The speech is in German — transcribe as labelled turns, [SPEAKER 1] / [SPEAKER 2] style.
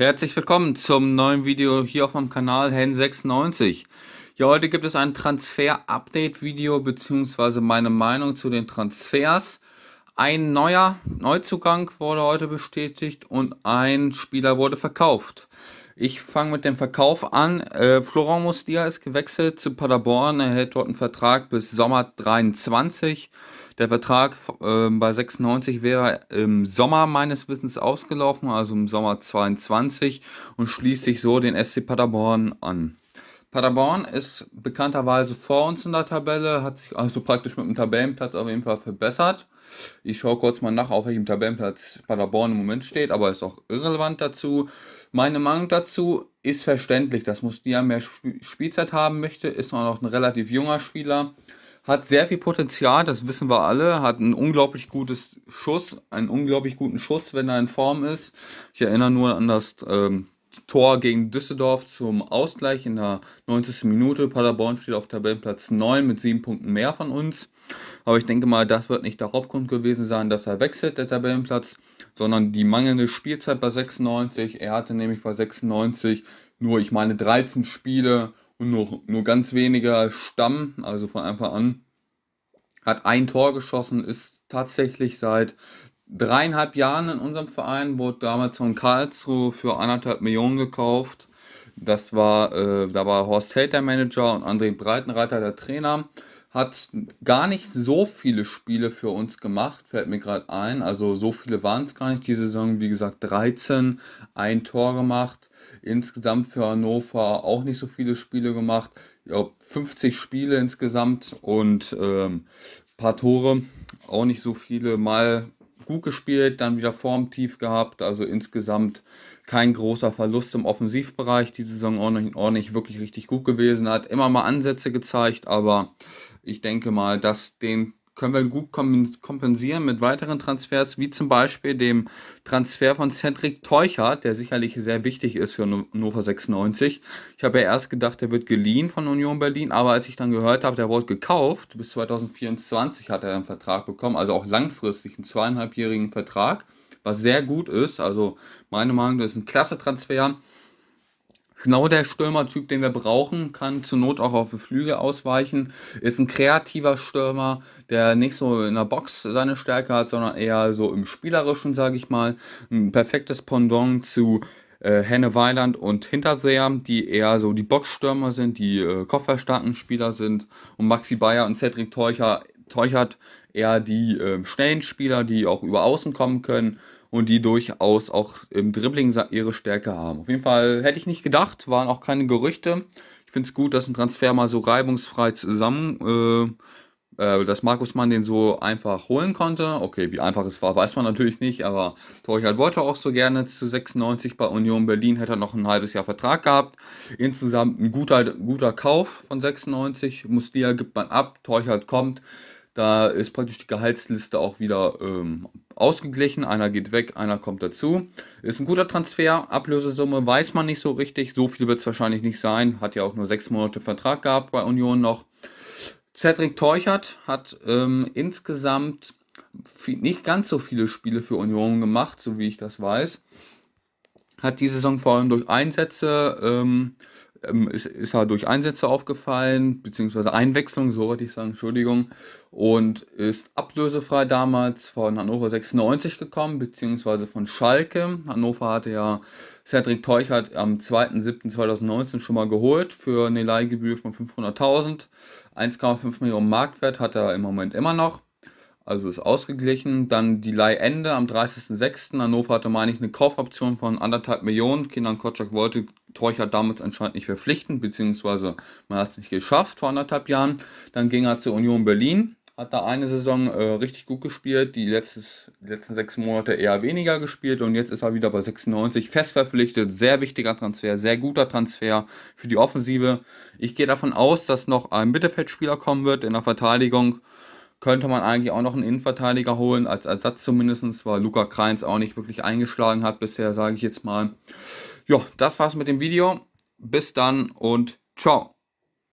[SPEAKER 1] Herzlich willkommen zum neuen Video hier auf meinem Kanal Hen96. Ja, heute gibt es ein Transfer-Update-Video bzw. meine Meinung zu den Transfers. Ein neuer Neuzugang wurde heute bestätigt und ein Spieler wurde verkauft. Ich fange mit dem Verkauf an. Äh, Florent Mustia ist gewechselt zu Paderborn. Er hält dort einen Vertrag bis Sommer 23. Der Vertrag äh, bei 96 wäre im Sommer meines Wissens ausgelaufen, also im Sommer 22 und schließt sich so den SC Paderborn an. Paderborn ist bekannterweise vor uns in der Tabelle, hat sich also praktisch mit dem Tabellenplatz auf jeden Fall verbessert. Ich schaue kurz mal nach, auf welchem Tabellenplatz Paderborn im Moment steht, aber ist auch irrelevant dazu. Meine Meinung dazu ist verständlich, dass Mustia mehr Spielzeit haben möchte, ist auch noch ein relativ junger Spieler, hat sehr viel Potenzial, das wissen wir alle, hat ein unglaublich gutes Schuss, einen unglaublich guten Schuss, wenn er in Form ist. Ich erinnere nur an das ähm, Tor gegen Düsseldorf zum Ausgleich in der 90. Minute. Paderborn steht auf Tabellenplatz 9 mit 7 Punkten mehr von uns. Aber ich denke mal, das wird nicht der Hauptgrund gewesen sein, dass er wechselt, der Tabellenplatz, sondern die mangelnde Spielzeit bei 96. Er hatte nämlich bei 96 nur, ich meine, 13 Spiele und nur, nur ganz weniger Stamm, also von Anfang an. Hat ein Tor geschossen, ist tatsächlich seit dreieinhalb Jahren in unserem Verein, wurde damals von Karlsruhe für anderthalb Millionen gekauft. Das war, äh, da war Horst Held der Manager und André Breitenreiter der Trainer. Hat gar nicht so viele Spiele für uns gemacht, fällt mir gerade ein. Also so viele waren es gar nicht die Saison. Wie gesagt, 13, ein Tor gemacht. Insgesamt für Hannover auch nicht so viele Spiele gemacht. Ja, 50 Spiele insgesamt und ähm, paar Tore. Auch nicht so viele. Mal gut gespielt, dann wieder Formtief gehabt. Also insgesamt kein großer Verlust im Offensivbereich. Die Saison auch nicht, auch nicht wirklich richtig gut gewesen. Hat immer mal Ansätze gezeigt, aber ich denke mal, dass den können wir gut kompensieren mit weiteren Transfers, wie zum Beispiel dem Transfer von Cedric Teuchert, der sicherlich sehr wichtig ist für Hannover 96. Ich habe ja erst gedacht, der wird geliehen von Union Berlin, aber als ich dann gehört habe, der wurde gekauft, bis 2024 hat er einen Vertrag bekommen, also auch langfristig einen zweieinhalbjährigen Vertrag, was sehr gut ist. Also meine Meinung, das ist ein klasse Transfer genau der Stürmertyp, den wir brauchen, kann zur Not auch auf Flüge ausweichen, ist ein kreativer Stürmer, der nicht so in der Box seine Stärke hat, sondern eher so im Spielerischen, sage ich mal. Ein perfektes Pendant zu äh, Henne Weiland und Hinterseher, die eher so die Boxstürmer sind, die äh, kofferstarken Spieler sind und Maxi Bayer und Cedric Teucher, Teuchert eher die äh, schnellen Spieler, die auch über Außen kommen können und die durchaus auch im Dribbling ihre Stärke haben. Auf jeden Fall hätte ich nicht gedacht, waren auch keine Gerüchte. Ich finde es gut, dass ein Transfer mal so reibungsfrei zusammen, äh, äh, dass Markus Mann den so einfach holen konnte. Okay, wie einfach es war, weiß man natürlich nicht, aber Torchard wollte auch so gerne zu 96 bei Union Berlin, hätte er noch ein halbes Jahr Vertrag gehabt. Insgesamt ein guter, guter Kauf von 96. Muslia gibt man ab, Torchard kommt. Da ist praktisch die Gehaltsliste auch wieder ähm, ausgeglichen. Einer geht weg, einer kommt dazu. Ist ein guter Transfer. Ablösesumme weiß man nicht so richtig. So viel wird es wahrscheinlich nicht sein. Hat ja auch nur sechs Monate Vertrag gehabt bei Union noch. Cedric Teuchert hat ähm, insgesamt viel, nicht ganz so viele Spiele für Union gemacht, so wie ich das weiß. Hat die Saison vor allem durch Einsätze ähm, ähm, ist, ist halt er durch Einsätze aufgefallen, beziehungsweise Einwechslung, so würde ich sagen, Entschuldigung, und ist ablösefrei damals von Hannover 96 gekommen, beziehungsweise von Schalke. Hannover hatte ja Cedric Teuchert am 2.7.2019 schon mal geholt für eine Leihgebühr von 500.000. 1,5 Millionen Marktwert hat er im Moment immer noch. Also ist ausgeglichen. Dann die Leihende am 30.06. Hannover hatte, meine ich, eine Kaufoption von anderthalb Millionen. Kindern Kotschak wollte Teuchert damals anscheinend nicht verpflichten, beziehungsweise man hat es nicht geschafft vor anderthalb Jahren. Dann ging er zur Union Berlin, hat da eine Saison äh, richtig gut gespielt, die, letztes, die letzten sechs Monate eher weniger gespielt und jetzt ist er wieder bei 96 fest verpflichtet. Sehr wichtiger Transfer, sehr guter Transfer für die Offensive. Ich gehe davon aus, dass noch ein Mittelfeldspieler kommen wird in der Verteidigung könnte man eigentlich auch noch einen Innenverteidiger holen, als Ersatz zumindest, weil Luca Kreins auch nicht wirklich eingeschlagen hat bisher, sage ich jetzt mal. Ja, das war's mit dem Video. Bis dann und ciao.